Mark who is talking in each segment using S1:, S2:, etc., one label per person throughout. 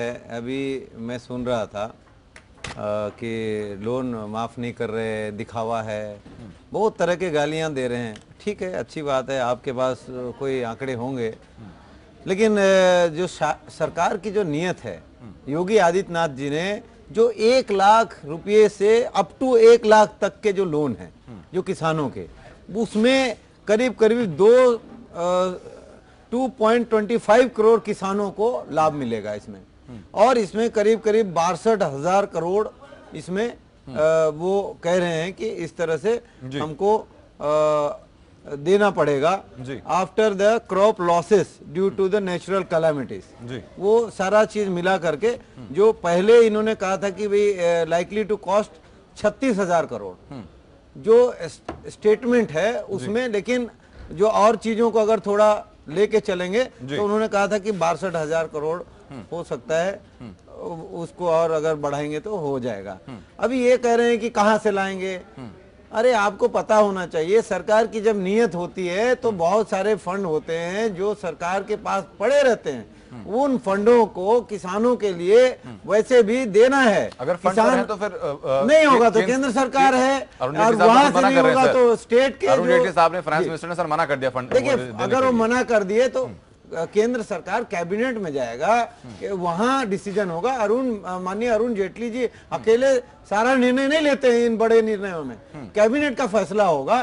S1: अभी मैं सुन रहा था आ, कि लोन माफ़ नहीं कर रहे दिखावा है बहुत तरह के गालियां दे रहे हैं ठीक है अच्छी बात है आपके पास कोई आंकड़े होंगे लेकिन जो सरकार की जो नियत है योगी आदित्यनाथ जी ने जो एक लाख रुपये से अप टू एक लाख तक के जो लोन हैं जो किसानों के उसमें करीब करीब दो आ, 2.25 करोड़ किसानों को लाभ मिलेगा इसमें और इसमें करीब करीब बासठ हजार करोड़ इसमें आ, हम्म। वो कह रहे हैं कि इस तरह से हमको आ, देना पड़ेगा after the crop losses due to the natural calamities वो सारा चीज मिला करके हम्म। जो पहले इन्होंने कहा था कि भाई लाइकली टू कॉस्ट छत्तीस हजार करोड़ हम्म। जो स्टेटमेंट है उसमें लेकिन जो और चीजों को अगर थोड़ा लेके चलेंगे तो उन्होंने कहा था कि बासठ हजार करोड़ हो सकता है हम्म। उसको और अगर बढ़ाएंगे तो हो जाएगा हम्म। अभी ये कह रहे हैं कि कहाँ से लाएंगे हम्म। अरे आपको पता होना चाहिए सरकार की जब नियत होती है तो बहुत सारे फंड होते हैं जो सरकार के पास पड़े रहते हैं उन फंडों को किसानों के लिए वैसे भी देना है अगर किसान तो फिर आ, नहीं होगा तो केंद्र सरकार है और वहां से नहीं होगा तो स्टेट के साहब ने फ्रांस मिनिस्टर ने सर मना कर दिया फंड देखिए अगर वो मना कर दिए तो केंद्र सरकार कैबिनेट में जाएगा वहाँ डिसीजन होगा अरुण माननीय अरुण जेटली जी अकेले सारा निर्णय नहीं लेते हैं इन बड़े निर्णयों में कैबिनेट का फैसला होगा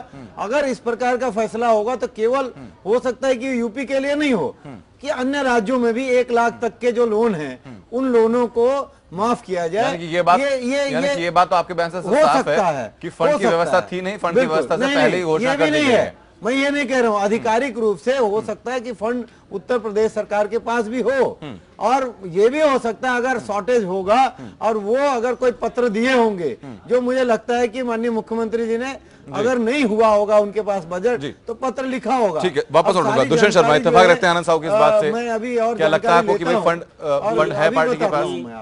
S1: अगर इस प्रकार का फैसला होगा तो केवल हो सकता है कि यूपी के लिए नहीं हो कि अन्य राज्यों में भी एक लाख तक के जो लोन है उन लोनों को माफ किया जाए कि ये बात ये ये ये, ये बात तो आपके बयान से साफ है, है कि फंड की व्यवस्था थी नहीं फंड की व्यवस्था से पहले ही घोषणा कर दी है मैं ये नहीं कह रहा हूँ आधिकारिक रूप से हो सकता है कि फंड उत्तर प्रदेश सरकार के पास भी हो हम्म। और ये भी हो सकता है अगर हम्म। शॉर्टेज होगा हम्म। और वो अगर कोई पत्र दिए होंगे जो मुझे लगता है कि माननीय मुख्यमंत्री जी ने अगर नहीं हुआ होगा उनके पास बजट तो पत्र लिखा होगा ठीक है वापस लौटूंगा दुष्यंत शर्मा इतफाक रखते हैं आनंद साहब की इस बात से मैं अभी और क्या लगता है आपको कि भाई फंड फंड है पार्टी के पास